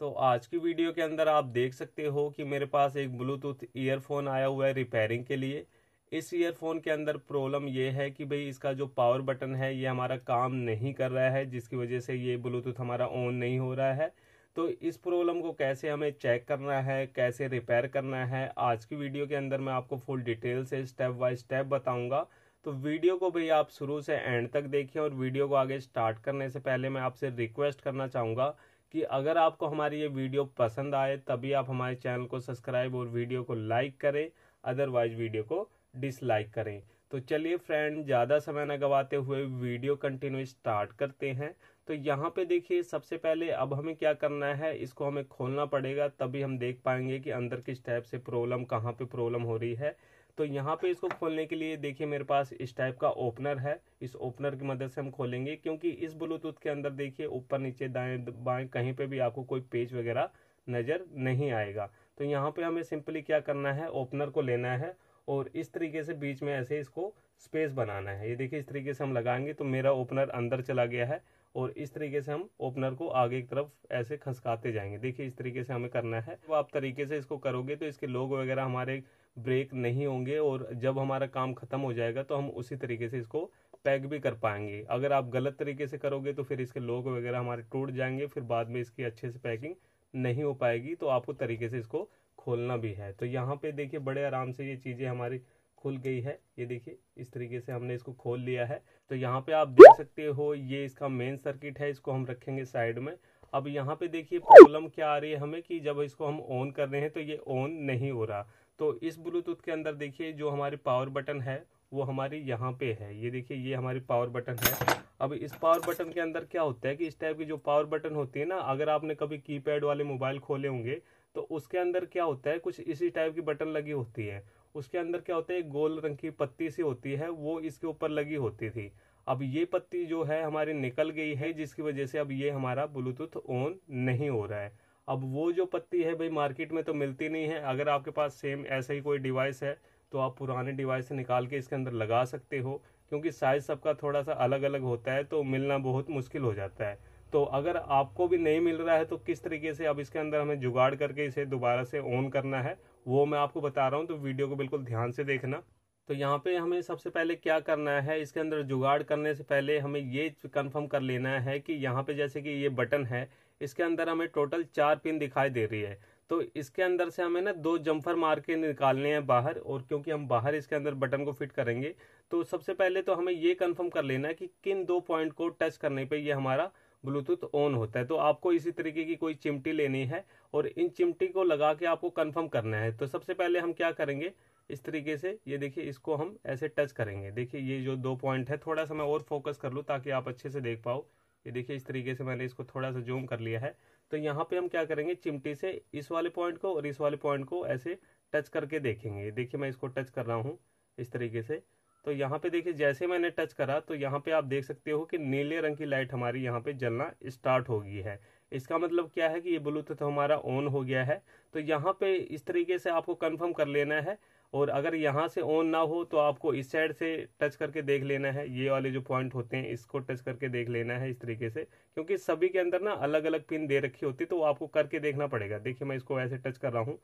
तो आज की वीडियो के अंदर आप देख सकते हो कि मेरे पास एक ब्लूटूथ ईयरफोन आया हुआ है रिपेयरिंग के लिए इस ईयरफोन के अंदर प्रॉब्लम ये है कि भाई इसका जो पावर बटन है ये हमारा काम नहीं कर रहा है जिसकी वजह से ये ब्लूटूथ हमारा ऑन नहीं हो रहा है तो इस प्रॉब्लम को कैसे हमें चेक करना है कैसे रिपेयर करना है आज की वीडियो के अंदर मैं आपको फुल डिटेल से स्टेप बाय स्टेप बताऊंगा तो वीडियो को भाई आप शुरू से एंड तक देखिए और वीडियो को आगे स्टार्ट करने से पहले मैं आपसे रिक्वेस्ट करना चाहूँगा कि अगर आपको हमारी ये वीडियो पसंद आए तभी आप हमारे चैनल को सब्सक्राइब और वीडियो को लाइक करें अदरवाइज वीडियो को डिसलाइक करें तो चलिए फ्रेंड ज़्यादा समय न गवाते हुए वीडियो कंटिन्यू स्टार्ट करते हैं तो यहाँ पे देखिए सबसे पहले अब हमें क्या करना है इसको हमें खोलना पड़ेगा तभी हम देख पाएंगे कि अंदर किस टाइप से प्रॉब्लम कहाँ पे प्रॉब्लम हो रही है तो यहाँ पे इसको खोलने के लिए देखिए मेरे पास इस टाइप का ओपनर है इस ओपनर की मदद से हम खोलेंगे क्योंकि इस ब्लूटूथ के अंदर देखिए ऊपर नीचे दाएं बाएं कहीं पे भी आपको कोई पेज वगैरह नज़र नहीं आएगा तो यहाँ पे हमें सिंपली क्या करना है ओपनर को लेना है और इस तरीके से बीच में ऐसे इसको स्पेस बनाना है ये देखिए इस तरीके से हम लगाएंगे तो मेरा ओपनर अंदर चला गया है और इस तरीके से हम ओपनर को आगे की तरफ ऐसे खंसकाते जाएंगे देखिए इस तरीके से हमें करना है तो आप तरीके से इसको करोगे तो इसके लोग वगैरह हमारे ब्रेक नहीं होंगे और जब हमारा काम खत्म हो जाएगा तो हम उसी तरीके से इसको पैक भी कर पाएंगे अगर आप गलत तरीके से करोगे तो फिर इसके लोग वगैरह हमारे टूट जाएंगे फिर बाद में इसकी अच्छे से पैकिंग नहीं हो पाएगी तो आपको तरीके से इसको खोलना भी है तो यहाँ पे देखिए बड़े आराम से ये चीज़ें हमारी खुल गई है ये देखिए इस तरीके से हमने इसको खोल लिया है तो यहाँ पे आप देख सकते हो ये इसका मेन सर्किट है इसको हम रखेंगे साइड में अब यहाँ पे देखिए प्रॉब्लम क्या आ रही है हमें कि जब इसको हम ऑन कर रहे हैं तो ये ऑन नहीं हो रहा तो इस ब्लूटूथ के अंदर देखिए जो हमारे पावर बटन है वो हमारी यहाँ पे है ये देखिए ये हमारी पावर बटन है अब इस पावर बटन के अंदर क्या होता है कि इस टाइप की जो पावर बटन होती है ना अगर आपने कभी कीपैड वाले मोबाइल खोले होंगे तो उसके अंदर क्या होता है कुछ इसी टाइप की बटन लगी होती है उसके अंदर क्या होता है गोल रंग की पत्ती सी होती है वो इसके ऊपर लगी होती थी अब ये पत्ती जो है हमारी निकल गई है जिसकी वजह से अब ये हमारा ब्लूटूथ ऑन नहीं हो रहा है अब वो जो पत्ती है भाई मार्केट में तो मिलती नहीं है अगर आपके पास सेम ऐसा ही कोई डिवाइस है तो आप पुराने डिवाइस से निकाल के इसके अंदर लगा सकते हो क्योंकि साइज़ सबका थोड़ा सा अलग अलग होता है तो मिलना बहुत मुश्किल हो जाता है तो अगर आपको भी नहीं मिल रहा है तो किस तरीके से अब इसके अंदर हमें जुगाड़ करके इसे दोबारा से ऑन करना है वो मैं आपको बता रहा हूँ तो वीडियो को बिल्कुल ध्यान से देखना तो यहाँ पे हमें सबसे पहले क्या करना है इसके अंदर जुगाड़ करने से पहले हमें ये कंफर्म कर लेना है कि यहाँ पे जैसे कि ये बटन है इसके अंदर हमें टोटल चार पिन दिखाई दे रही है तो इसके अंदर से हमें ना दो जम्फर मार के निकालने हैं बाहर और क्योंकि हम बाहर इसके अंदर बटन को फिट करेंगे तो सबसे पहले तो हमें ये कन्फर्म कर लेना है कि किन दो पॉइंट को टच करने पर ये हमारा ब्लूटूथ ऑन होता है तो आपको इसी तरीके की कोई चिमटी लेनी है और इन चिमटी को लगा के आपको कंफर्म करना है तो सबसे पहले हम क्या करेंगे इस तरीके से ये देखिए इसको हम ऐसे टच करेंगे देखिए ये जो दो पॉइंट है थोड़ा सा मैं और फोकस कर लूँ ताकि आप अच्छे से देख पाओ ये देखिए इस तरीके से मैंने इसको थोड़ा सा जूम कर लिया है तो यहाँ पे हम क्या करेंगे चिमटी से इस वाले पॉइंट को और इस वाले पॉइंट को ऐसे टच करके देखेंगे देखिए मैं इसको टच कर रहा हूँ इस तरीके से तो यहाँ पे देखिए जैसे मैंने टच करा तो यहाँ पे आप देख सकते हो कि नीले रंग की लाइट हमारी यहाँ पे जलना स्टार्ट हो गई है इसका मतलब क्या है कि ये ब्लूटूथ तो हमारा ऑन हो गया है तो यहाँ पे इस तरीके से आपको कंफर्म कर लेना है और अगर यहाँ से ऑन ना हो तो आपको इस साइड से टच करके देख लेना है ये वाले जो पॉइंट होते हैं इसको टच करके देख लेना है इस तरीके से क्योंकि सभी के अंदर ना अलग अलग पिन दे रखी होती तो आपको करके देखना पड़ेगा देखिए मैं इसको ऐसे टच कर रहा हूँ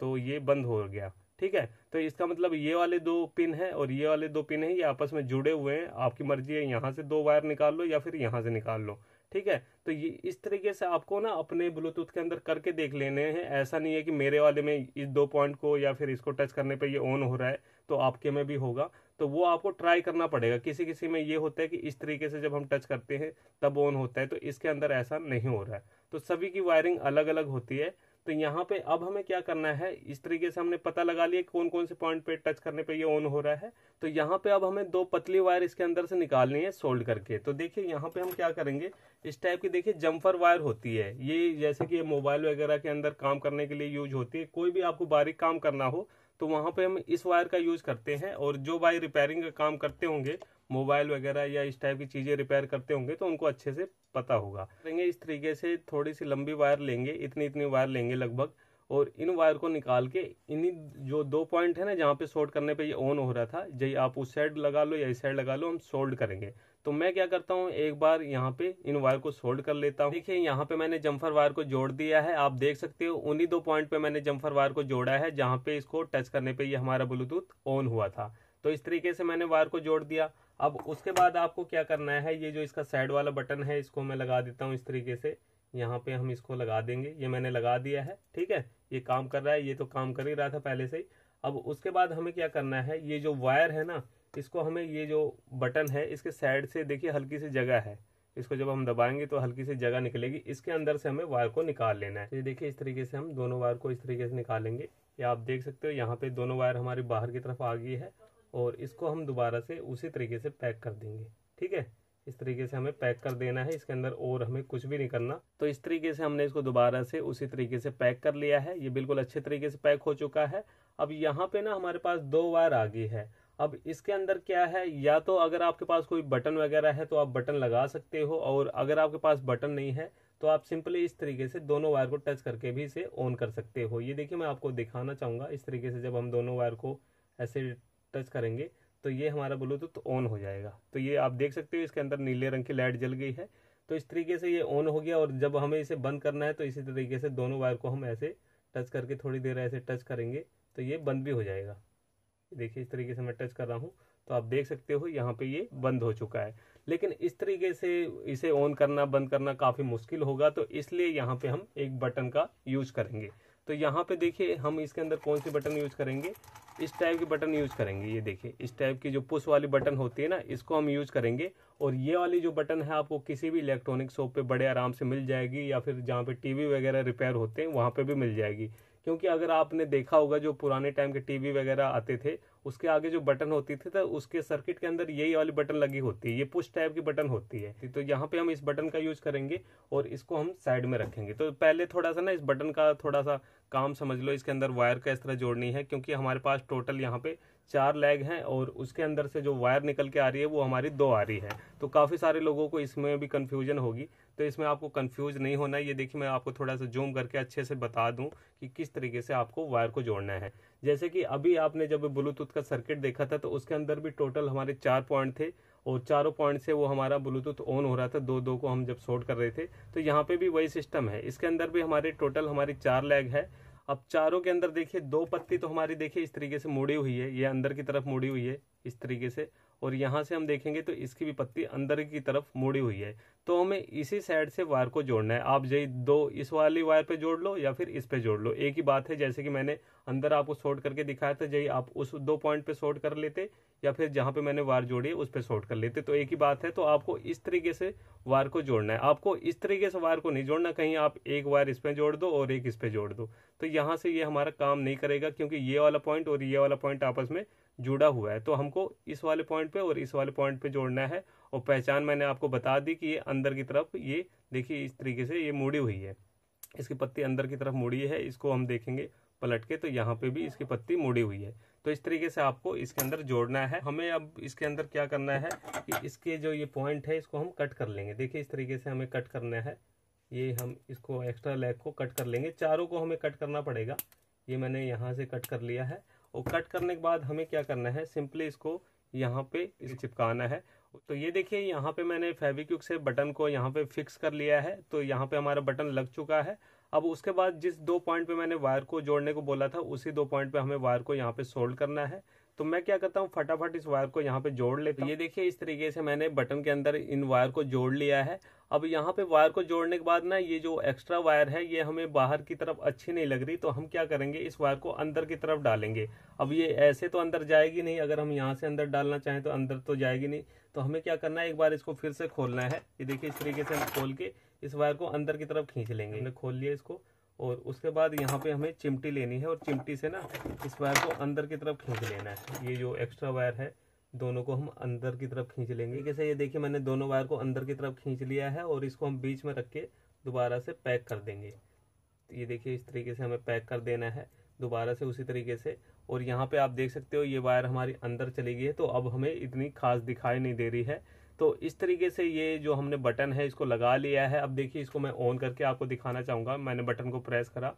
तो ये बंद हो गया ठीक है तो इसका मतलब ये वाले दो पिन है और ये वाले दो पिन है ये आपस में जुड़े हुए हैं आपकी मर्जी है यहाँ से दो वायर निकाल लो या फिर यहाँ से निकाल लो ठीक है तो ये इस तरीके से आपको ना अपने ब्लूटूथ के अंदर करके देख लेने हैं ऐसा नहीं है कि मेरे वाले में इस दो पॉइंट को या फिर इसको टच करने पर ये ऑन हो रहा है तो आपके में भी होगा तो वो आपको ट्राई करना पड़ेगा किसी किसी में ये होता है कि इस तरीके से जब हम टच करते हैं तब ऑन होता है तो इसके अंदर ऐसा नहीं हो रहा है तो सभी की वायरिंग अलग अलग होती है तो यहाँ पे अब हमें क्या करना है इस तरीके से हमने पता लगा लिया कौन कौन से पॉइंट पे टच करने पे ये ऑन हो रहा है तो यहाँ पे अब हमें दो पतली वायर इसके अंदर से निकालनी है सोल्ड करके तो देखिए यहाँ पे हम क्या करेंगे इस टाइप की देखिए जम्फर वायर होती है ये जैसे कि मोबाइल वगैरह के अंदर काम करने के लिए यूज होती है कोई भी आपको बारीक काम करना हो तो वहाँ पे हम इस वायर का यूज करते हैं और जो भाई रिपेयरिंग का काम करते होंगे मोबाइल वगैरह या इस टाइप की चीज़ें रिपेयर करते होंगे तो उनको अच्छे से पता होगा करेंगे इस तरीके से थोड़ी सी लंबी वायर लेंगे इतनी इतनी वायर लेंगे लगभग और इन वायर को निकाल के इन्हीं जो दो पॉइंट है ना जहाँ पे शॉर्ट करने पे ये ऑन हो रहा था जय आप उस साइड लगा लो या इस साइड लगा लो हम सोल्ड करेंगे तो मैं क्या करता हूँ एक बार यहाँ पे इन वायर को सोल्ड कर लेता हूँ देखिए यहाँ पे मैंने जम्फर वायर को जोड़ दिया है आप देख सकते हो उन्हीं दो पॉइंट पे मैंने जम्फर वायर को जोड़ा है जहाँ पे इसको टच करने पे ये हमारा ब्लूटूथ ऑन हुआ था तो इस तरीके से मैंने वायर को जोड़ दिया अब उसके बाद आपको क्या करना है ये जो इसका साइड वाला बटन है इसको मैं लगा देता हूँ इस तरीके से यहाँ पे हम इसको लगा देंगे ये मैंने लगा दिया है ठीक है ये काम कर रहा है ये तो काम कर ही रहा था पहले से ही अब उसके बाद हमें क्या करना है ये जो वायर है ना इसको हमें ये जो बटन है इसके साइड से देखिए हल्की सी जगह है इसको जब हम दबाएंगे तो हल्की सी जगह निकलेगी इसके अंदर से हमें वायर को निकाल लेना है तो ये देखिए इस तरीके से हम दोनों वायर को इस तरीके से निकालेंगे या आप देख सकते हो यहाँ पे दोनों वायर हमारी बाहर की तरफ आ गई है और इसको हम दोबारा से उसी तरीके से पैक कर देंगे ठीक है इस तरीके से हमें पैक कर देना है इसके अंदर और हमें कुछ भी नहीं करना तो इस तरीके से हमने इसको दोबारा से उसी तरीके से पैक कर लिया है ये बिल्कुल अच्छे तरीके से पैक हो चुका है अब यहाँ पे ना हमारे पास दो वायर आ गई है अब इसके अंदर क्या है या तो अगर आपके पास कोई बटन वगैरह है तो आप बटन लगा सकते हो और अगर आपके पास बटन नहीं है तो आप सिंपली इस तरीके से दोनों वायर को टच करके भी इसे ऑन कर सकते हो ये देखिए मैं आपको दिखाना चाहूँगा इस तरीके से जब हम दोनों वायर को ऐसे टच करेंगे तो ये हमारा ब्लूटूथ ऑन हो जाएगा तो ये आप देख सकते हो इसके अंदर नीले रंग की लाइट जल गई है तो इस तरीके से ये ऑन हो गया और जब हमें इसे बंद करना है तो इसी तरीके से दोनों वायर को हम ऐसे टच करके थोड़ी देर ऐसे टच करेंगे तो ये बंद भी हो जाएगा देखिए इस तरीके से मैं टच कर रहा हूँ तो आप देख सकते हो यहाँ पे ये बंद हो चुका है लेकिन इस तरीके से इसे ऑन करना बंद करना काफ़ी मुश्किल होगा तो इसलिए यहाँ पे हम एक बटन का यूज करेंगे तो यहाँ पे देखिए हम इसके अंदर कौन से बटन यूज करेंगे इस टाइप की बटन यूज करेंगे ये देखिए इस टाइप की जो पुश वाली बटन होती है ना इसको हम यूज करेंगे और ये वाली जो बटन है आपको किसी भी इलेक्ट्रॉनिक शॉप पे बड़े आराम से मिल जाएगी या फिर जहाँ पे टीवी वगैरह रिपेयर होते हैं वहाँ पे भी मिल जाएगी क्योंकि अगर आपने देखा होगा जो पुराने टाइम के टीवी वगैरह आते थे उसके आगे जो बटन होती थी तो उसके सर्किट के अंदर यही वाली बटन लगी होती है ये पुश टाइप की बटन होती है तो यहाँ पे हम इस बटन का यूज करेंगे और इसको हम साइड में रखेंगे तो पहले थोड़ा सा ना इस बटन का थोड़ा सा काम समझ लो इसके अंदर वायर का इस तरह जोड़नी है क्योंकि हमारे पास टोटल यहाँ पे चार लैग हैं और उसके अंदर से जो वायर निकल के आ रही है वो हमारी दो आ रही है तो काफ़ी सारे लोगों को इसमें भी कन्फ्यूजन होगी तो इसमें आपको कन्फ्यूज नहीं होना ये देखिए मैं आपको थोड़ा सा जूम करके अच्छे से बता दूं कि किस तरीके से आपको वायर को जोड़ना है जैसे कि अभी आपने जब ब्लूटूथ का सर्किट देखा था तो उसके अंदर भी टोटल हमारे चार पॉइंट थे और चारों पॉइंट से वो हमारा ब्लूटूथ ऑन हो रहा था दो दो को हम जब शॉर्ट कर रहे थे तो यहाँ पे भी वही सिस्टम है इसके अंदर भी हमारे टोटल हमारी चार लैग है अब चारों के अंदर देखिए दो पत्ती तो हमारी देखिए इस तरीके से मुड़ी हुई है ये अंदर की तरफ मुड़ी हुई है इस तरीके से और यहाँ से हम देखेंगे तो इसकी भी पत्ती अंदर की तरफ मुड़ी हुई है तो हमें इसी साइड से वायर को जोड़ना है आप यही दो इस वाली वायर पे जोड़ लो या फिर इस पे जोड़ लो एक ही बात है जैसे कि मैंने अंदर आपको शॉर्ट करके दिखाया था यही आप उस दो पॉइंट पे शॉर्ट कर लेते या फिर जहाँ पे मैंने वायर जोड़ी है उस पर शॉर्ट कर लेते तो एक ही बात है तो आपको इस तरीके से वायर को जोड़ना है आपको इस तरीके से वायर को नहीं जोड़ना कहीं आप एक वायर इस पर जोड़ दो और एक इस पर जोड़ दो तो यहाँ से ये हमारा काम नहीं करेगा क्योंकि ये वाला पॉइंट और ये वाला पॉइंट आपस में जुड़ा हुआ है तो हमको इस वाले पॉइंट पे और इस वाले पॉइंट पे जोड़ना है और पहचान मैंने आपको बता दी कि ये अंदर की तरफ ये देखिए इस तरीके से ये मुड़ी हुई है इसकी पत्ती अंदर की तरफ मुड़ी है इसको हम देखेंगे पलट के तो यहाँ पे भी इसकी पत्ती मुड़ी हुई है तो इस तरीके से आपको इसके अंदर जोड़ना है हमें अब इसके अंदर क्या करना है कि इसके जो ये पॉइंट है इसको हम कट कर लेंगे देखिए इस तरीके से हमें कट करना है ये हम इसको एक्स्ट्रा लेग को कट कर लेंगे चारों को हमें कट करना पड़ेगा ये मैंने यहाँ से कट कर लिया है और कट करने के बाद हमें क्या करना है सिंपली इसको यहाँ पे इस चिपकाना है तो ये देखिए यहाँ पे मैंने फेविक्विक से बटन को यहाँ पे फिक्स कर लिया है तो यहाँ पे हमारा बटन लग चुका है अब उसके बाद जिस दो पॉइंट पे मैंने वायर को जोड़ने को बोला था उसी दो पॉइंट पे हमें वायर को यहाँ पे सोल्ड करना है तो मैं क्या करता हूँ फटाफट इस वायर को यहाँ पे जोड़ लेता तो हूँ ये देखिए इस तरीके से मैंने बटन के अंदर इन वायर को जोड़ लिया है अब यहाँ पे वायर को जोड़ने के बाद ना ये जो एक्स्ट्रा वायर है ये हमें बाहर की तरफ अच्छी नहीं लग रही तो हम क्या करेंगे इस वायर को अंदर की तरफ डालेंगे अब ये ऐसे तो अंदर जाएगी नहीं अगर हम यहाँ से अंदर डालना चाहें तो अंदर तो जाएगी नहीं तो हमें क्या करना है एक बार इसको फिर से खोलना है ये देखिए इस तरीके से हम खोल के इस वायर को अंदर की तरफ खींच लेंगे हमने खोल लिया इसको और उसके बाद यहाँ पे हमें चिमटी लेनी है और चिमटी से ना इस वायर को अंदर की तरफ खींच लेना है ये जो एक्स्ट्रा वायर है दोनों को हम अंदर की तरफ खींच लेंगे जैसे ये देखिए मैंने दोनों वायर को अंदर की तरफ खींच लिया है और इसको हम बीच में रख के दोबारा से पैक कर देंगे ये देखिए इस तरीके से हमें पैक कर देना है दोबारा से उसी तरीके से और यहाँ पे आप देख सकते हो ये वायर हमारी अंदर चली गई है तो अब हमें इतनी खास दिखाई नहीं दे रही है तो इस तरीके से ये जो हमने बटन है इसको लगा लिया है अब देखिए इसको मैं ऑन करके आपको दिखाना चाहूँगा मैंने बटन को प्रेस करा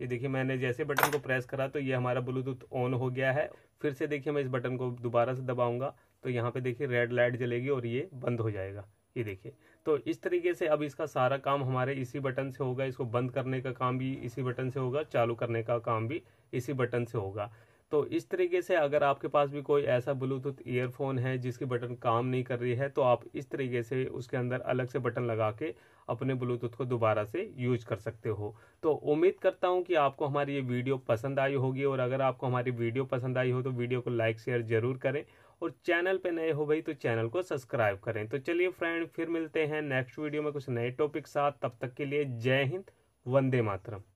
ये देखिए मैंने जैसे बटन को प्रेस करा तो ये हमारा ब्लूटूथ ऑन हो गया है फिर से देखिए मैं इस बटन को दोबारा से दबाऊंगा तो यहाँ पे देखिए रेड लाइट जलेगी और ये बंद हो जाएगा ये देखिए तो इस तरीके से अब इसका सारा काम हमारे इसी बटन से होगा इसको बंद करने का काम भी इसी बटन से होगा चालू करने का काम भी इसी बटन से होगा तो इस तरीके से अगर आपके पास भी कोई ऐसा ब्लूटूथ ईयरफोन है जिसकी बटन काम नहीं कर रही है तो आप इस तरीके से उसके अंदर अलग से बटन लगा के अपने ब्लूटूथ को दोबारा से यूज कर सकते हो तो उम्मीद करता हूँ कि आपको हमारी ये वीडियो पसंद आई होगी और अगर आपको हमारी वीडियो पसंद आई हो तो वीडियो को लाइक शेयर जरूर करें और चैनल पर नए हो भाई तो चैनल को सब्सक्राइब करें तो चलिए फ्रेंड फिर मिलते हैं नेक्स्ट वीडियो में कुछ नए टॉपिक साथ तब तक के लिए जय हिंद वंदे मातरम